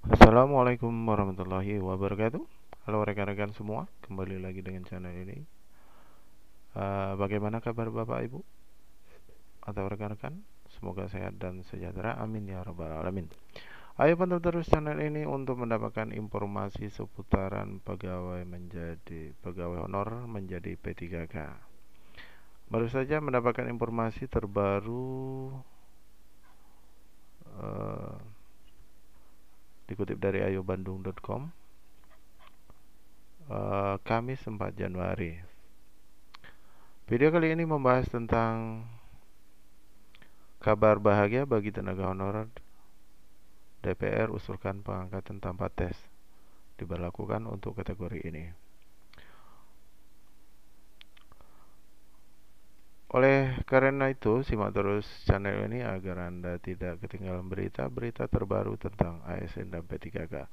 Assalamualaikum warahmatullahi wabarakatuh Halo rekan-rekan semua Kembali lagi dengan channel ini uh, Bagaimana kabar bapak ibu Atau rekan-rekan Semoga sehat dan sejahtera Amin ya rabbal alamin Ayo pantau terus channel ini untuk mendapatkan informasi seputaran pegawai menjadi pegawai honor menjadi P3K. Baru saja mendapatkan informasi terbaru dikutip dari ayobandung.com uh, eh, Kamis 4 Januari Video kali ini membahas tentang kabar bahagia bagi tenaga honorer DPR usulkan pengangkatan tanpa tes diberlakukan untuk kategori ini. Oleh karena itu, simak terus channel ini agar Anda tidak ketinggalan berita-berita terbaru tentang ASN dan P3K.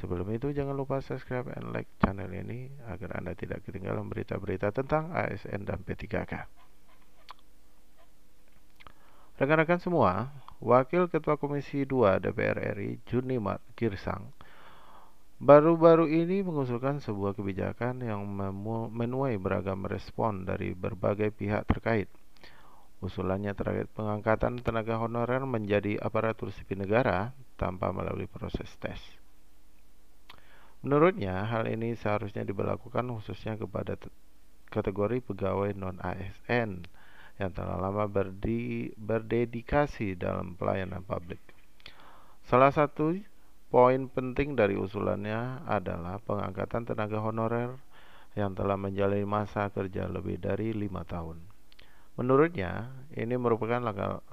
Sebelum itu, jangan lupa subscribe and like channel ini agar Anda tidak ketinggalan berita-berita tentang ASN dan P3K. Rekan-rekan semua, Wakil Ketua Komisi 2 DPR RI Junimat Girsang baru-baru ini mengusulkan sebuah kebijakan yang menuai beragam respon dari berbagai pihak terkait. Usulannya terkait pengangkatan tenaga honorer menjadi aparatur sipil negara tanpa melalui proses tes. Menurutnya, hal ini seharusnya diberlakukan khususnya kepada kategori pegawai non-ASN yang telah lama berdedikasi dalam pelayanan publik. Salah satu Poin penting dari usulannya adalah pengangkatan tenaga honorer yang telah menjalani masa kerja lebih dari lima tahun. Menurutnya, ini merupakan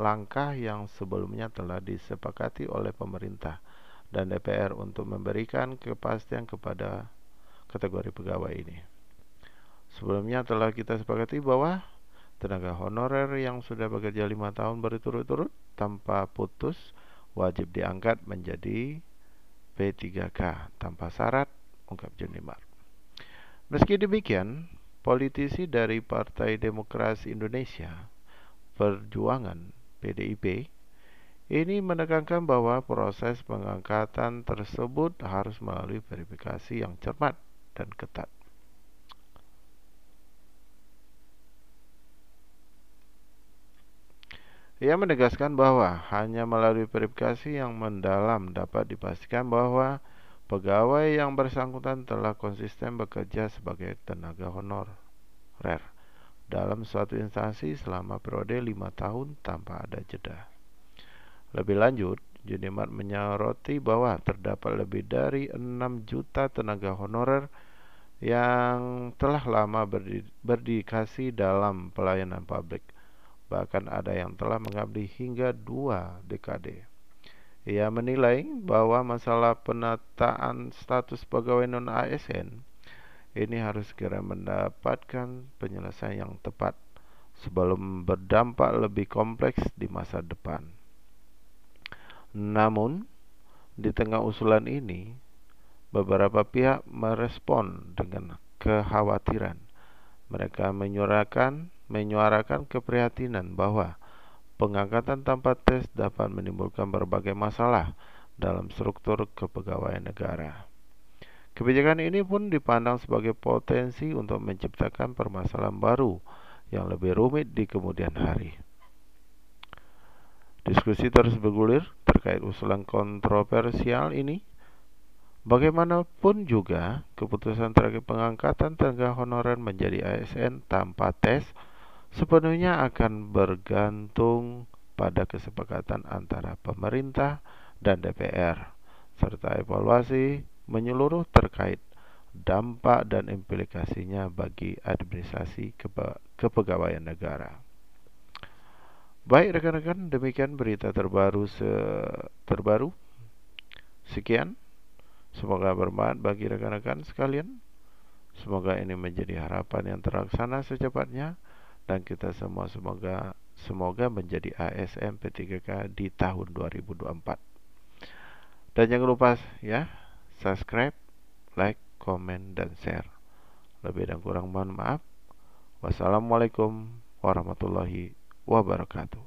langkah, yang sebelumnya telah disepakati oleh pemerintah dan DPR untuk memberikan kepastian kepada kategori pegawai ini. Sebelumnya telah kita sepakati bahwa tenaga honorer yang sudah bekerja lima tahun berturut-turut tanpa putus wajib diangkat menjadi P3K tanpa syarat, ungkap Jendimar. Meski demikian, politisi dari Partai Demokrasi Indonesia, Perjuangan PDIP, ini menekankan bahwa proses pengangkatan tersebut harus melalui verifikasi yang cermat dan ketat. Ia menegaskan bahwa hanya melalui verifikasi yang mendalam dapat dipastikan bahwa pegawai yang bersangkutan telah konsisten bekerja sebagai tenaga honorer dalam suatu instansi selama periode lima tahun tanpa ada jeda. Lebih lanjut, Junimat menyoroti bahwa terdapat lebih dari 6 juta tenaga honorer yang telah lama berdikasi dalam pelayanan publik bahkan ada yang telah mengabdi hingga dua dekade. Ia menilai bahwa masalah penataan status pegawai non-ASN ini harus segera mendapatkan penyelesaian yang tepat sebelum berdampak lebih kompleks di masa depan. Namun, di tengah usulan ini, beberapa pihak merespon dengan kekhawatiran. Mereka menyuarakan menyuarakan keprihatinan bahwa pengangkatan tanpa tes dapat menimbulkan berbagai masalah dalam struktur kepegawaian negara. Kebijakan ini pun dipandang sebagai potensi untuk menciptakan permasalahan baru yang lebih rumit di kemudian hari. Diskusi terus bergulir terkait usulan kontroversial ini. Bagaimanapun juga, keputusan terakhir pengangkatan tenaga honorer menjadi ASN tanpa tes sepenuhnya akan bergantung pada kesepakatan antara pemerintah dan DPR serta evaluasi menyeluruh terkait dampak dan implikasinya bagi administrasi kepegawaian negara. Baik rekan-rekan, demikian berita terbaru se terbaru. Sekian. Semoga bermanfaat bagi rekan-rekan sekalian. Semoga ini menjadi harapan yang terlaksana secepatnya dan kita semua semoga semoga menjadi ASN P3K di tahun 2024. Dan jangan lupa ya, subscribe, like, komen, dan share. Lebih dan kurang mohon maaf. Wassalamualaikum warahmatullahi wabarakatuh.